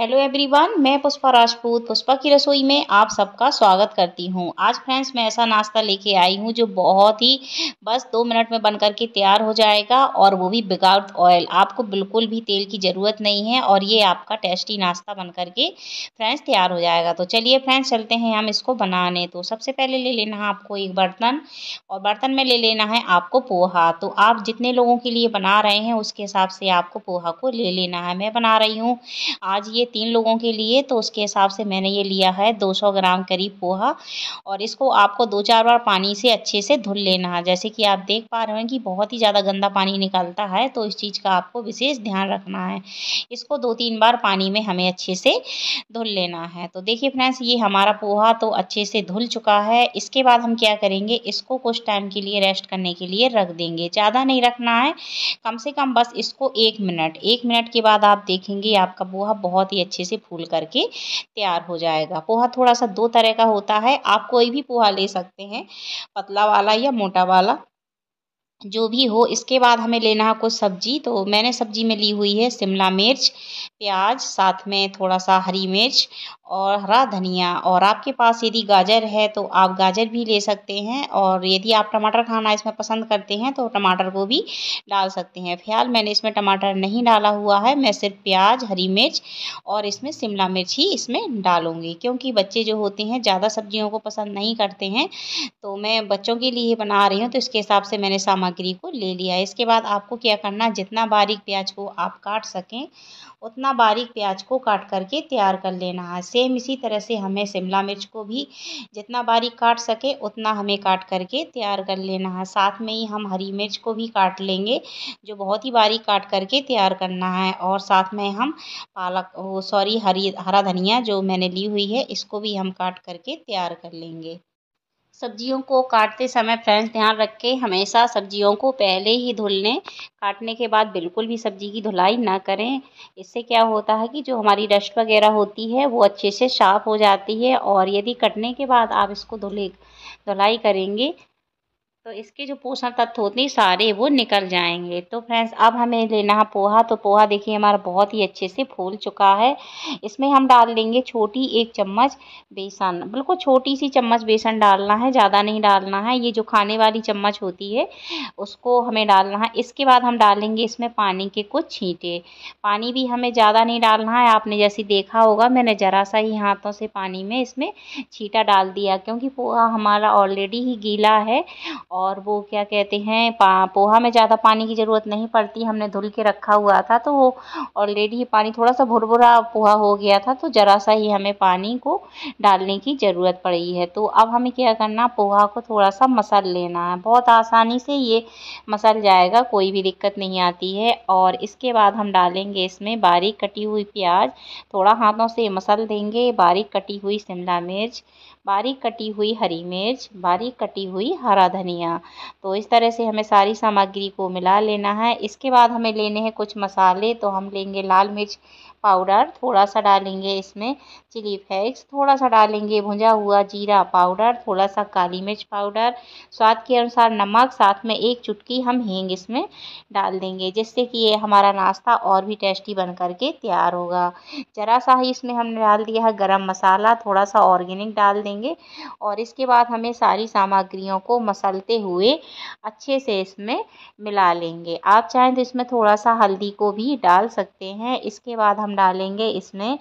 hello everyone मैं पुष्पा राजपूत पुष्पा की रसोई में आप सबका स्वागत करती हूं आज फ्रेंड्स मैं ऐसा नाश्ता लेके आई हूं जो बहुत ही बस दो मिनट में बनकर के तैयार हो जाएगा और वो भी विदाउट ऑयल आपको बिल्कुल भी तेल की ज़रूरत नहीं है और ये आपका टेस्टी नाश्ता बन के फ्रेंड्स तैयार हो जाएगा तो चलिए फ्रेंड्स चलते हैं हम इसको बनाने तो सबसे पहले ले लेना है आपको एक बर्तन और बर्तन में ले लेना है आपको पोहा तो आप जितने लोगों के लिए बना रहे हैं उसके हिसाब से आपको पोहा को ले लेना है मैं बना रही हूँ आज ये तीन लोगों के लिए तो उसके हिसाब से मैंने ये लिया है 200 ग्राम करीब पोहा और इसको आपको दो चार बार पानी से अच्छे से धुल लेना है जैसे कि आप देख पा रहे हैं कि बहुत ही ज़्यादा गंदा पानी निकलता है तो इस चीज़ का आपको विशेष ध्यान रखना है इसको दो तीन बार पानी में हमें अच्छे से धुल लेना है तो देखिए फ्रेंड्स ये हमारा पोहा तो अच्छे से धुल चुका है इसके बाद हम क्या करेंगे इसको कुछ टाइम के लिए रेस्ट करने के लिए रख देंगे ज़्यादा नहीं रखना है कम से कम बस इसको एक मिनट एक मिनट के बाद आप देखेंगे आपका पोहा बहुत ही ही अच्छे से फूल करके तैयार हो जाएगा पोहा थोड़ा सा दो तरह का होता है आप कोई भी पोहा ले सकते हैं पतला वाला या मोटा वाला जो भी हो इसके बाद हमें लेना है कुछ सब्जी तो मैंने सब्जी में ली हुई है शिमला मिर्च प्याज साथ में थोड़ा सा हरी मिर्च और हरा धनिया और आपके पास यदि गाजर है तो आप गाजर भी ले सकते हैं और यदि आप टमाटर खाना इसमें पसंद करते हैं तो टमाटर को भी डाल सकते हैं फिलहाल मैंने इसमें टमाटर नहीं डाला हुआ है मैं सिर्फ प्याज हरी मिर्च और इसमें शिमला मिर्च ही इसमें डालूंगी क्योंकि बच्चे जो होते हैं ज़्यादा सब्जियों को पसंद नहीं करते हैं तो मैं बच्चों के लिए बना रही हूँ तो इसके हिसाब से मैंने सामग्री को ले लिया इसके बाद आपको क्या करना जितना बारीक प्याज को आप काट सकें उतना बारीक प्याज को काट करके तैयार कर लेना है सेम इसी तरह से हमें शिमला मिर्च को भी जितना बारीक काट सके उतना हमें काट करके तैयार कर लेना है साथ में ही हम हरी मिर्च को भी काट लेंगे जो बहुत ही बारीक काट करके तैयार करना है और साथ में हम पालक वो सॉरी हरी हरा धनिया जो मैंने ली हुई है इसको भी हम काट करके तैयार कर लेंगे सब्जियों को काटते समय फ्रेंड्स ध्यान रखें हमेशा सब्जियों को पहले ही धुल लें काटने के बाद बिल्कुल भी सब्जी की धुलाई ना करें इससे क्या होता है कि जो हमारी डस्ट वगैरह होती है वो अच्छे से साफ़ हो जाती है और यदि कटने के बाद आप इसको धुले धुलाई करेंगे तो इसके जो पोषण तत्व होते हैं सारे वो निकल जाएंगे तो फ्रेंड्स अब हमें लेना है पोहा तो पोहा देखिए हमारा बहुत ही अच्छे से फूल चुका है इसमें हम डाल देंगे छोटी एक चम्मच बेसन बिल्कुल छोटी सी चम्मच बेसन डालना है ज़्यादा नहीं डालना है ये जो खाने वाली चम्मच होती है उसको हमें डालना है इसके बाद हम डालेंगे इसमें पानी के कुछ छींटे पानी भी हमें ज़्यादा नहीं डालना है आपने जैसे देखा होगा मैंने ज़रा सा ही हाथों से पानी में इसमें छीटा डाल दिया क्योंकि पोहा हमारा ऑलरेडी ही गीला है और वो क्या कहते हैं पोहा में ज़्यादा पानी की ज़रूरत नहीं पड़ती हमने धुल के रखा हुआ था तो वो ऑलरेडी ही पानी थोड़ा सा भुरभुरा पोहा हो गया था तो ज़रा सा ही हमें पानी को डालने की ज़रूरत पड़ी है तो अब हमें क्या करना पोहा को थोड़ा सा मसल लेना है बहुत आसानी से ये मसल जाएगा कोई भी दिक्कत नहीं आती है और इसके बाद हम डालेंगे इसमें बारीक कटी हुई प्याज थोड़ा हाथों से मसल देंगे बारीक कटी हुई शिमला मिर्च बारीक कटी हुई हरी मिर्च बारीक कटी हुई हरा धनिया धनिया तो इस तरह से हमें सारी सामग्री को मिला लेना है इसके बाद हमें लेने हैं कुछ मसाले तो हम लेंगे लाल मिर्च पाउडर थोड़ा सा डालेंगे इसमें चिली फ्लेक्स थोड़ा सा डालेंगे भुंजा हुआ जीरा पाउडर थोड़ा सा काली मिर्च पाउडर स्वाद के अनुसार नमक साथ में एक चुटकी हम हींग इसमें डाल देंगे जिससे कि ये हमारा नाश्ता और भी टेस्टी बन करके तैयार होगा ज़रा सा ही इसमें हमने डाल दिया है गर्म मसाला थोड़ा सा ऑर्गेनिक डाल देंगे और इसके बाद हमें सारी सामग्रियों को मसलते हुए अच्छे से इसमें मिला लेंगे आप चाहें तो इसमें थोड़ा सा हल्दी को भी डाल सकते हैं इसके बाद हम हम डालेंगे इसमें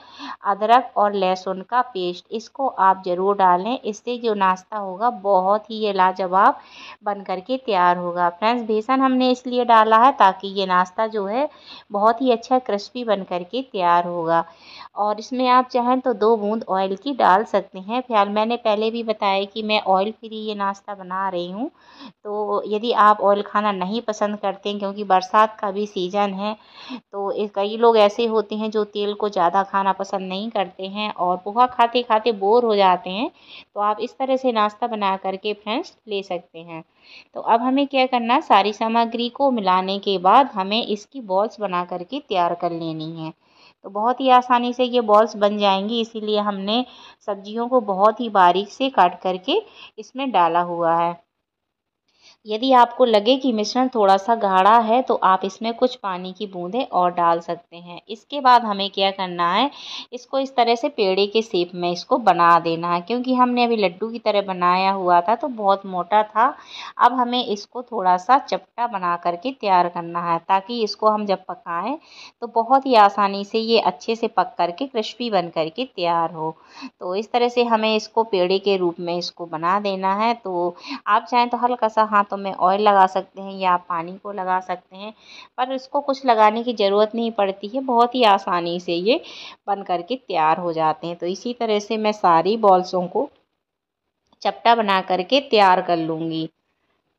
अदरक और लहसुन का पेस्ट इसको आप ज़रूर डालें इससे जो नाश्ता होगा बहुत ही ये लाजवाब बन कर के तैयार होगा फ्रेंड्स बेसन हमने इसलिए डाला है ताकि ये नाश्ता जो है बहुत ही अच्छा क्रिस्पी बन कर के तैयार होगा और इसमें आप चाहें तो दो बूंद ऑयल की डाल सकते हैं फिलहाल मैंने पहले भी बताया कि मैं ऑयल फ्री ये नाश्ता बना रही हूँ तो यदि आप ऑयल खाना नहीं पसंद करते हैं क्योंकि बरसात का भी सीज़न है तो कई लोग ऐसे होते हैं जो जो तेल को ज़्यादा खाना पसंद नहीं करते हैं और पोहा खाते खाते बोर हो जाते हैं तो आप इस तरह से नाश्ता बना करके फ्रेंड्स ले सकते हैं तो अब हमें क्या करना सारी सामग्री को मिलाने के बाद हमें इसकी बॉल्स बना करके तैयार कर लेनी है तो बहुत ही आसानी से ये बॉल्स बन जाएंगी इसीलिए हमने सब्जियों को बहुत ही बारीक से काट करके इसमें डाला हुआ है यदि आपको लगे कि मिश्रण थोड़ा सा गाढ़ा है तो आप इसमें कुछ पानी की बूंदें और डाल सकते हैं इसके बाद हमें क्या करना है इसको इस तरह से पेड़े के सेप में इसको बना देना है क्योंकि हमने अभी लड्डू की तरह बनाया हुआ था तो बहुत मोटा था अब हमें इसको थोड़ा सा चपटा बना करके तैयार करना है ताकि इसको हम जब पकाएं तो बहुत ही आसानी से ये अच्छे से पक करके क्रिस्पी बन करके तैयार हो तो इस तरह से हमें इसको पेड़े के रूप में इसको बना देना है तो आप चाहें तो हल्का सा हाथों में ऑयल लगा सकते हैं या पानी को लगा सकते हैं पर इसको कुछ लगाने की ज़रूरत नहीं पड़ती है बहुत ही आसानी से ये बन करके तैयार हो जाते हैं तो इसी तरह से मैं सारी बॉल्सों को चपटा बना करके तैयार कर लूँगी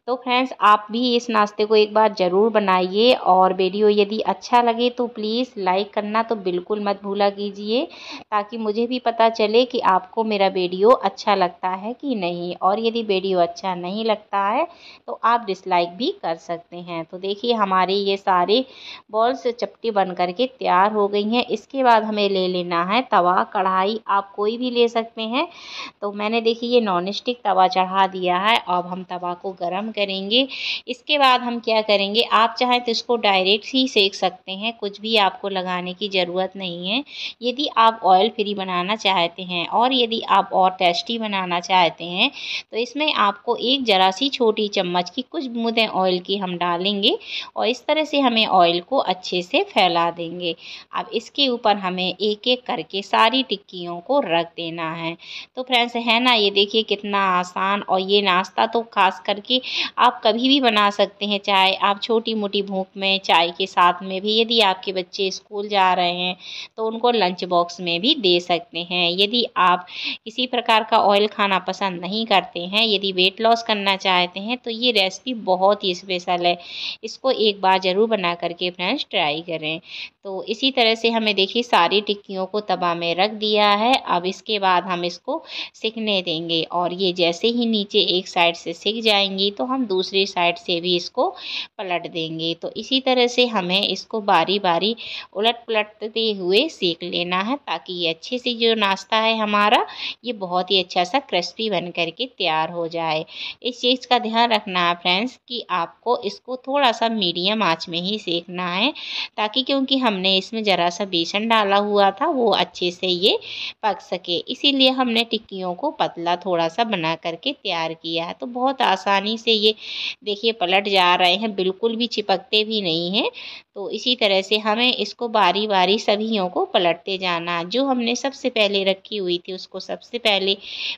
तो फ्रेंड्स आप भी इस नाश्ते को एक बार ज़रूर बनाइए और वीडियो यदि अच्छा लगे तो प्लीज़ लाइक करना तो बिल्कुल मत भूला कीजिए ताकि मुझे भी पता चले कि आपको मेरा वीडियो अच्छा लगता है कि नहीं और यदि वीडियो अच्छा नहीं लगता है तो आप डिसलाइक भी कर सकते हैं तो देखिए हमारे ये सारे बॉल्स चपटी बन करके तैयार हो गई हैं इसके बाद हमें ले लेना है तवा कढ़ाई आप कोई भी ले सकते हैं तो मैंने देखिए ये नॉन स्टिक तवा चढ़ा दिया है अब हम तवा को गर्म करेंगे इसके बाद हम क्या करेंगे आप चाहें तो इसको डायरेक्ट ही सेक सकते हैं कुछ भी आपको लगाने की ज़रूरत नहीं है यदि आप ऑयल फ्री बनाना चाहते हैं और यदि आप और टेस्टी बनाना चाहते हैं तो इसमें आपको एक ज़रा सी छोटी चम्मच की कुछ मुदे ऑयल की हम डालेंगे और इस तरह से हमें ऑयल को अच्छे से फैला देंगे अब इसके ऊपर हमें एक एक करके सारी टिक्कियों को रख देना है तो फ्रेंड्स है ना ये देखिए कितना आसान और ये नाश्ता तो खास करके आप कभी भी बना सकते हैं चाहे आप छोटी मोटी भूख में चाय के साथ में भी यदि आपके बच्चे स्कूल जा रहे हैं तो उनको लंच बॉक्स में भी दे सकते हैं यदि आप किसी प्रकार का ऑयल खाना पसंद नहीं करते हैं यदि वेट लॉस करना चाहते हैं तो ये रेसिपी बहुत ही स्पेशल है इसको एक बार ज़रूर बना करके फ्रेंड्स ट्राई करें तो इसी तरह से हमें देखिए सारी टिक्कियों को तवा में रख दिया है अब इसके बाद हम इसको सिकने देंगे और ये जैसे ही नीचे एक साइड से सिक जाएंगी तो हम दूसरी साइड से भी इसको पलट देंगे तो इसी तरह से हमें इसको बारी बारी उलट पलटते हुए सेक लेना है ताकि ये अच्छे से जो नाश्ता है हमारा ये बहुत ही अच्छा सा क्रिस्पी बन कर के तैयार हो जाए इस चीज़ का ध्यान रखना है फ्रेंड्स कि आपको इसको थोड़ा सा मीडियम आँच में ही सेकना है ताकि क्योंकि हमने इसमें ज़रा सा बेसन डाला हुआ था वो अच्छे से ये पक सके इसीलिए हमने टिक्कियों को पतला थोड़ा सा बना करके तैयार किया है तो बहुत आसानी से ये देखिए पलट जा रहे हैं बिल्कुल भी चिपकते भी नहीं हैं तो इसी तरह से हमें इसको बारी बारी सभीों को पलटते जाना जो हमने सबसे पहले रखी हुई थी उसको सबसे पहले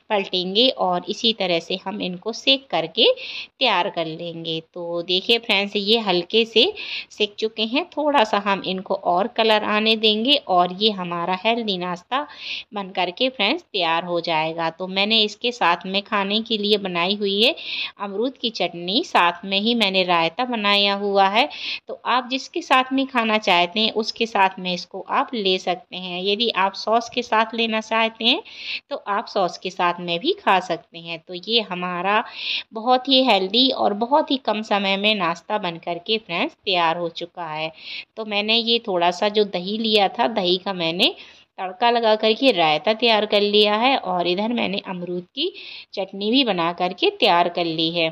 पलटेंगे और इसी तरह से हम इनको सेक करके तैयार कर लेंगे तो देखिए फ्रेंड्स ये हल्के से सेक चुके हैं थोड़ा सा हम इनको और कलर आने देंगे और ये हमारा हेल्दी नाश्ता बन करके फ्रेंड्स तैयार हो जाएगा तो मैंने इसके साथ में खाने के लिए बनाई हुई है अमरूद की चटनी साथ में ही मैंने रायता बनाया हुआ है तो आप जिसके साथ में खाना चाहते हैं उसके साथ में इसको आप ले सकते हैं यदि आप सॉस के साथ लेना चाहते हैं तो आप सॉस के साथ में भी खा सकते हैं तो ये हमारा बहुत ही हेल्दी और बहुत ही कम समय में नाश्ता बन कर के फ्रेंड्स तैयार हो चुका है तो मैंने ये थोड़ा सा जो दही लिया था दही का मैंने तड़का लगा करके रायता तैयार कर लिया है और इधर मैंने अमरूद की चटनी भी बना करके तैयार कर ली है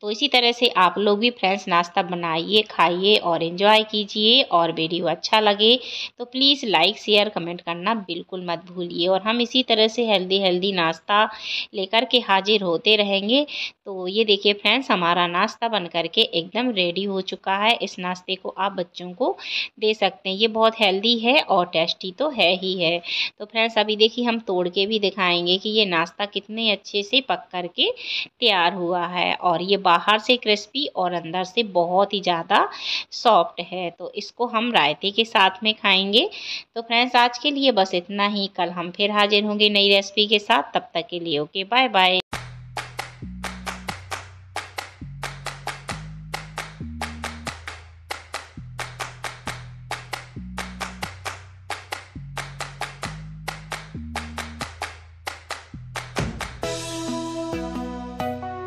तो इसी तरह से आप लोग भी फ्रेंड्स नाश्ता बनाइए खाइए और इन्जॉय कीजिए और वीडियो अच्छा लगे तो प्लीज़ लाइक शेयर कमेंट करना बिल्कुल मत भूलिए और हम इसी तरह से हेल्दी हेल्दी नाश्ता लेकर के हाजिर होते रहेंगे तो ये देखिए फ्रेंड्स हमारा नाश्ता बन करके एकदम रेडी हो चुका है इस नाश्ते को आप बच्चों को दे सकते हैं ये बहुत हेल्दी है और टेस्टी तो है ही है तो फ्रेंड्स अभी देखिए हम तोड़ के भी दिखाएँगे कि ये नाश्ता कितने अच्छे से पक के तैयार हुआ है और ये बाहर से क्रिस्पी और अंदर से बहुत ही ज़्यादा सॉफ्ट है तो इसको हम रायते के साथ में खाएंगे तो फ्रेंड्स आज के लिए बस इतना ही कल हम फिर हाजिर होंगे नई रेसिपी के साथ तब तक के लिए ओके बाय बाय